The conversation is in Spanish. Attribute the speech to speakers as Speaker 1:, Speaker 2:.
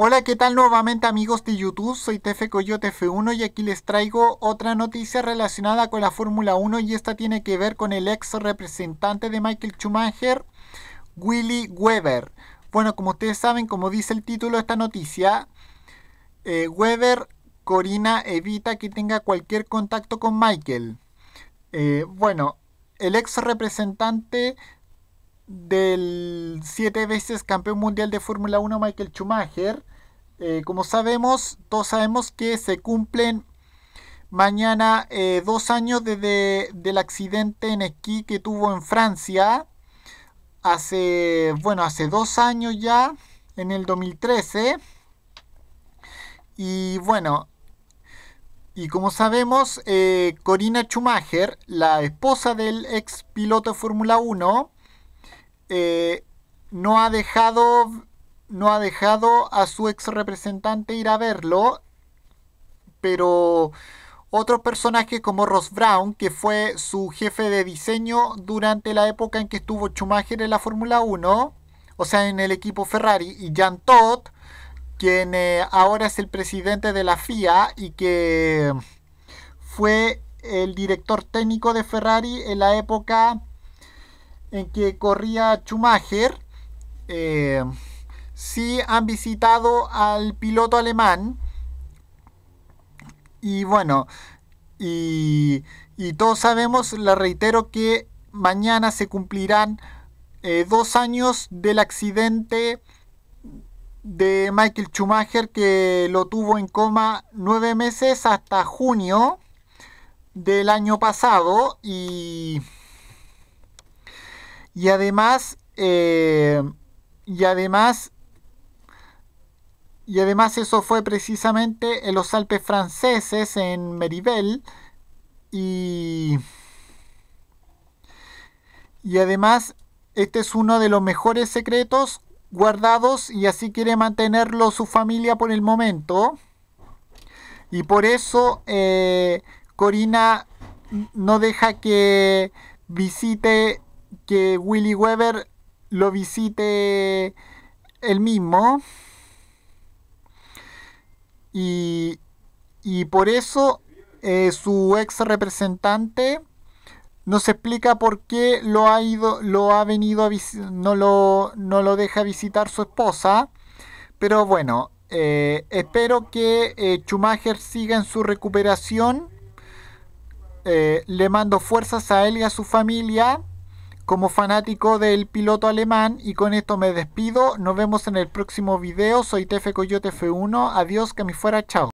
Speaker 1: Hola, ¿qué tal nuevamente amigos de YouTube? Soy Tefe Coyote F1 y aquí les traigo otra noticia relacionada con la Fórmula 1 y esta tiene que ver con el ex representante de Michael Schumacher, Willy Weber. Bueno, como ustedes saben, como dice el título de esta noticia, eh, Weber, Corina evita que tenga cualquier contacto con Michael. Eh, bueno, el ex representante del siete veces campeón mundial de Fórmula 1 Michael Schumacher. Eh, como sabemos, todos sabemos que se cumplen mañana eh, dos años desde del accidente en esquí que tuvo en Francia. Hace, bueno, hace dos años ya, en el 2013. Y bueno, y como sabemos, eh, Corina Schumacher, la esposa del ex piloto de Fórmula 1, eh, no ha dejado no ha dejado a su ex representante ir a verlo, pero otros personaje como Ross Brown, que fue su jefe de diseño durante la época en que estuvo Schumacher en la Fórmula 1, o sea, en el equipo Ferrari, y Jan Todd, quien eh, ahora es el presidente de la FIA y que fue el director técnico de Ferrari en la época en que corría Schumacher, si eh, sí han visitado al piloto alemán. Y bueno, y, y todos sabemos, la reitero, que mañana se cumplirán eh, dos años del accidente de Michael Schumacher que lo tuvo en coma nueve meses hasta junio del año pasado y y además, eh, y además, y además eso fue precisamente en los Alpes franceses, en Meribel, y, además este es uno de los mejores secretos guardados y así quiere mantenerlo su familia por el momento. Y por eso eh, Corina no deja que visite que Willy Weber lo visite él mismo. Y, y por eso eh, su ex representante nos explica por qué lo ha ido, lo ha venido a no lo, no lo deja visitar su esposa. Pero bueno, eh, espero que eh, Schumacher siga en su recuperación. le mando fuerzas a él y a su familia como fanático del piloto alemán y con esto me despido. Nos vemos en el próximo video. Soy Tefe Coyote F1. Adiós, que me fuera, chao.